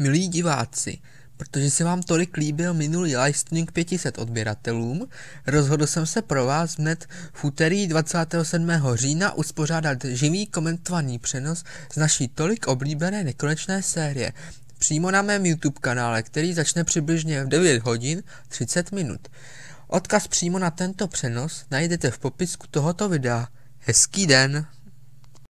milí diváci, protože se vám tolik líbil minulý livestream k 500 odběratelům, rozhodl jsem se pro vás hned v úterý 27. října uspořádat živý komentovaný přenos z naší tolik oblíbené nekonečné série, přímo na mém YouTube kanále, který začne přibližně v 9 hodin 30 minut. Odkaz přímo na tento přenos najdete v popisku tohoto videa. Hezký den!